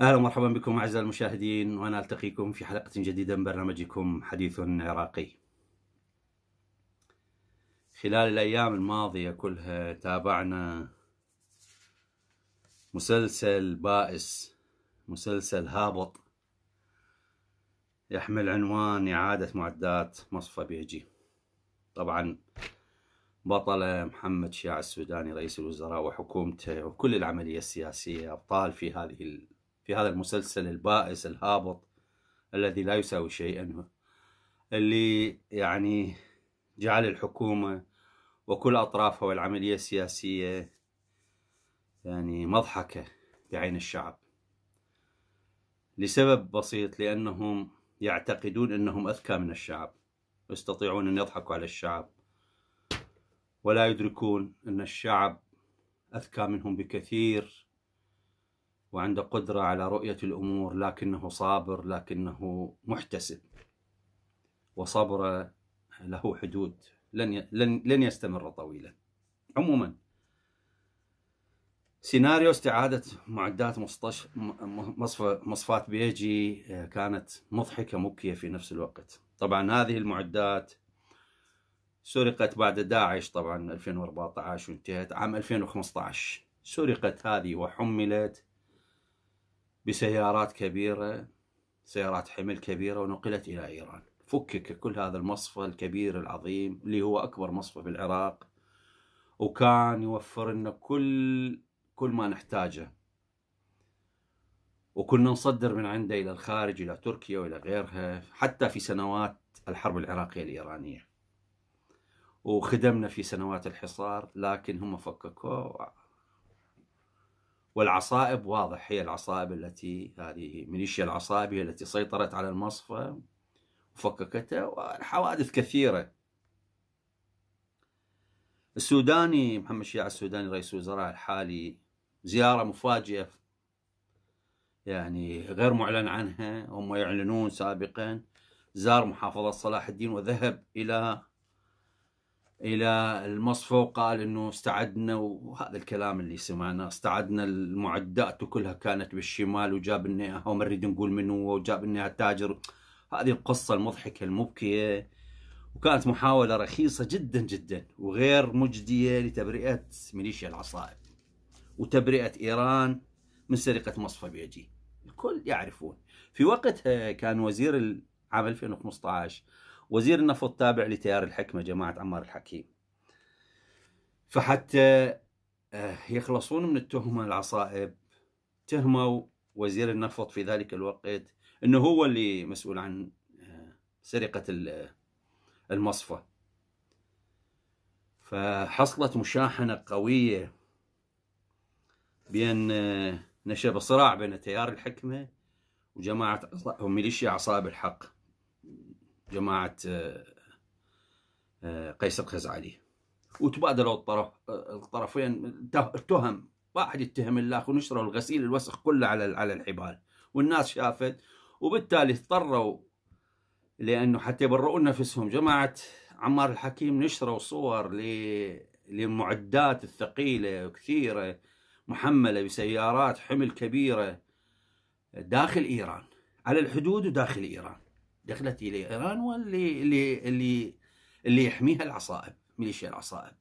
اهلا ومرحبا بكم اعزائي المشاهدين وانا التقيكم في حلقه جديده من برنامجكم حديث عراقي. خلال الايام الماضيه كلها تابعنا مسلسل بائس مسلسل هابط يحمل عنوان اعاده معدات مصفى بيجي. طبعا بطل محمد شياع السوداني رئيس الوزراء وحكومته وكل العمليه السياسيه ابطال في هذه في هذا المسلسل البائس الهابط الذي لا يساوي شيئا اللي يعني جعل الحكومة وكل أطرافها والعملية السياسية يعني مضحكة بعين الشعب لسبب بسيط لأنهم يعتقدون أنهم أذكى من الشعب يستطيعون أن يضحكوا على الشعب ولا يدركون أن الشعب أذكى منهم بكثير وعنده قدرة على رؤية الأمور لكنه صابر لكنه محتسب وصبره له حدود لن لن يستمر طويلا عموما سيناريو استعادة معدات مصطش مصف مصفات بيجي آه، كانت مضحكة مبكية في نفس الوقت طبعا هذه المعدات سرقت بعد داعش طبعا 2014 وانتهت عام 2015 سرقت هذه وحملت بسيارات كبيرة سيارات حمل كبيرة ونقلت إلى إيران فكك كل هذا المصفى الكبير العظيم اللي هو أكبر مصفى في العراق وكان يوفر لنا كل كل ما نحتاجه وكنا نصدر من عنده إلى الخارج إلى تركيا وإلى غيرها حتى في سنوات الحرب العراقية الإيرانية وخدمنا في سنوات الحصار لكن هم فككوا والعصائب واضح هي العصائب التي هذه ميليشيا العصائب هي التي سيطرت على المصفى وفككته والحوادث كثيرة السوداني محمد الشيعة السوداني رئيس الوزراء الحالي زيارة مفاجئة يعني غير معلن عنها هم يعلنون سابقا زار محافظة صلاح الدين وذهب إلى الى المصفى وقال انه استعدنا وهذا الكلام اللي سمعناه استعدنا المعدات وكلها كانت بالشمال وجاب لنا اياها وما نريد نقول من هو وجاب لنا التاجر هذه القصه المضحكه المبكيه وكانت محاوله رخيصه جدا جدا وغير مجديه لتبرئه ميليشيا العصائب وتبرئه ايران من سرقه مصفى بيجي الكل يعرفون في وقتها كان وزير العام 2015 وزير النفط تابع لتيار الحكمة جماعة عمار الحكيم فحتى آه، يخلصون من التهمة العصائب تهموا وزير النفط في ذلك الوقت أنه هو اللي مسؤول عن آه، سرقة آه، المصفى فحصلت مشاحنة قوية بين نشب صراع بين تيار الحكمة وجماعة وميليشيا عصائب الحق جماعة آه، آه، قيصر خزعلي وتبادلوا الطرف آه، الطرفين التهم واحد يتهم الاخ ونشروا الغسيل الوسخ كله على على الحبال والناس شافت وبالتالي اضطروا لانه حتى يبرؤوا نفسهم جماعه عمار الحكيم نشروا صور للمعدات الثقيله وكثيره محمله بسيارات حمل كبيره داخل ايران على الحدود وداخل ايران دخلت الى ايران واللي اللي اللي اللي يحميها العصائب ميليشيا العصائب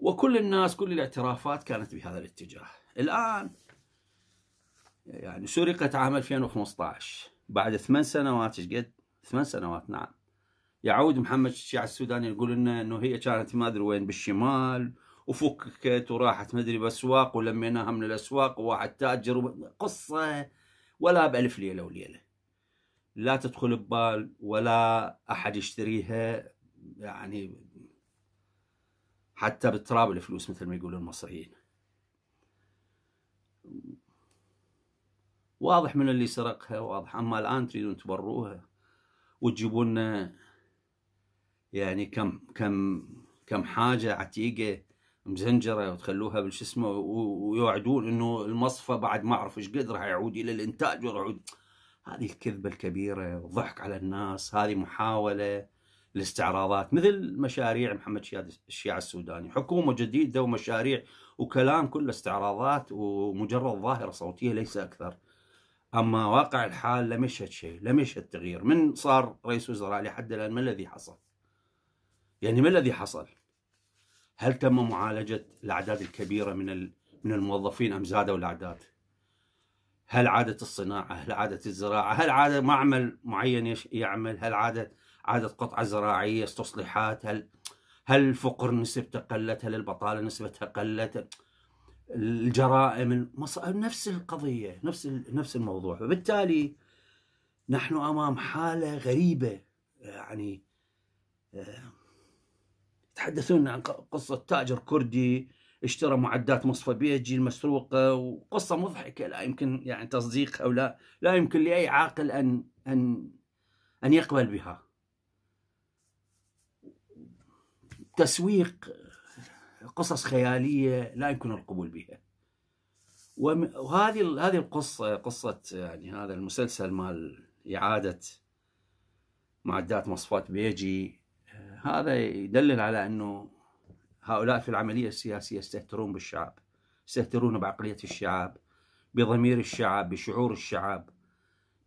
وكل الناس كل الاعترافات كانت بهذا الاتجاه الان يعني سرقت عام 2015 بعد ثمان سنوات ايش قد؟ ثمان سنوات نعم يعود محمد الشيعة السوداني يقول لنا انه هي كانت ما ادري وين بالشمال وفككت وراحت ما ادري باسواق ولميناها من الاسواق وواحد تاجر قصه ولا بالف ليله وليله لا تدخل ببال ولا احد يشتريها يعني حتى بالتراب الفلوس مثل ما يقولون المصريين واضح من اللي سرقها واضح اما الان تريدون تبروها وتجيبون يعني كم كم كم حاجه عتيقه مزنجره وتخلوها بالش اسمه ويوعدون انه المصفى بعد ما اعرف ايش قد راح يعود الى الانتاج وراح يعود هذه الكذبة الكبيرة الضحك على الناس هذه محاولة الاستعراضات مثل مشاريع محمد شياد الشيعة السوداني حكومة جديدة ومشاريع وكلام كله استعراضات ومجرد ظاهرة صوتية ليس أكثر أما واقع الحال لم يشهد شيء لم يشهد تغيير من صار رئيس وزراء لحد الآن ما الذي حصل يعني ما الذي حصل هل تم معالجة الأعداد الكبيرة من من الموظفين أم زادوا الأعداد هل عادة الصناعة هل عادة الزراعة هل عادة معمل معين يعمل هل عادة عادة قطعة زراعية استصلحات هل هل الفقر نسبته قلت هل البطالة نسبتها قلت الجرائم المص... نفس القضية نفس نفس الموضوع فبالتالي نحن أمام حالة غريبة آه، يعني آه، تحدثون عن قصة تاجر كردي اشترى معدات مصفى بيجي المسروقة وقصة مضحكة لا يمكن يعني تصديقها ولا لا يمكن لأي عاقل أن أن أن يقبل بها تسويق قصص خيالية لا يمكن القبول بها وهذه هذه القصة قصة يعني هذا المسلسل مال إعادة معدات مصفات بيجي آه، هذا يدلل على أنه هؤلاء في العملية السياسية يستهترون بالشعب يستهترون بعقلية الشعب بضمير الشعب بشعور الشعب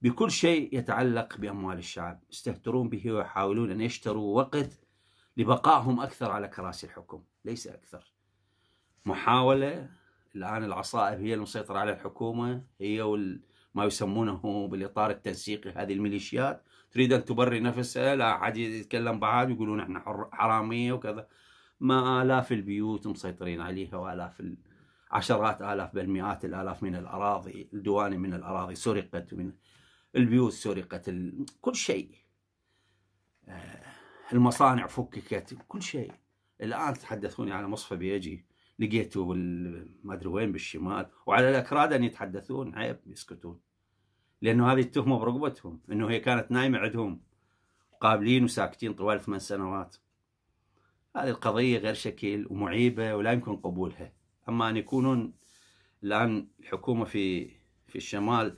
بكل شيء يتعلق بأموال الشعب يستهترون به ويحاولون أن يشتروا وقت لبقائهم أكثر على كراسي الحكم ليس أكثر محاولة الآن العصائب هي المسيطرة على الحكومة هي ما يسمونه بالإطار التنسيقي هذه الميليشيات تريد أن تبري نفسها لا أحد يتكلم بعد ويقولون إحنا حرامية وكذا ما آلاف البيوت مسيطرين عليها وآلاف عشرات آلاف بل مئات الآلاف من الأراضي الدواني من الأراضي سرقت من البيوت سرقت كل شيء آه، المصانع فككت كل شيء الآن تحدثوني على مصفى بيجي لقيته ما أدري وين بالشمال وعلى الأكراد أن يتحدثون عيب يسكتون لأنه هذه التهمة برقبتهم أنه هي كانت نايمة عندهم قابلين وساكتين طوال ثمان سنوات هذه القضية غير شكل ومعيبة ولا يمكن قبولها أما أن يكونون الآن الحكومة في في الشمال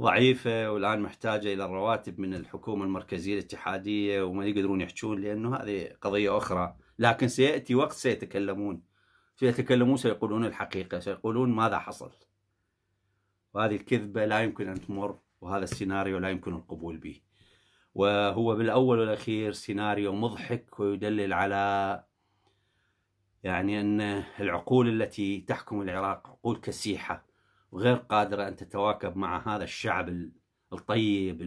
ضعيفة والآن محتاجة إلى الرواتب من الحكومة المركزية الاتحادية وما يقدرون يحجون لأنه هذه قضية أخرى لكن سيأتي وقت سيتكلمون سيتكلمون سيقولون الحقيقة سيقولون ماذا حصل وهذه الكذبة لا يمكن أن تمر وهذا السيناريو لا يمكن القبول به وهو بالأول والأخير سيناريو مضحك ويدلل على يعني أن العقول التي تحكم العراق عقول كسيحة وغير قادرة أن تتواكب مع هذا الشعب الطيب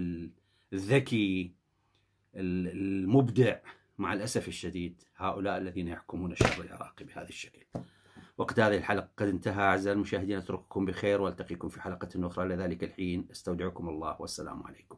الذكي المبدع مع الأسف الشديد هؤلاء الذين يحكمون الشعب العراقي بهذا الشكل وقت هذه الحلقة قد انتهى أعزائي المشاهدين أترككم بخير وألتقيكم في حلقة أخرى لذلك الحين استودعكم الله والسلام عليكم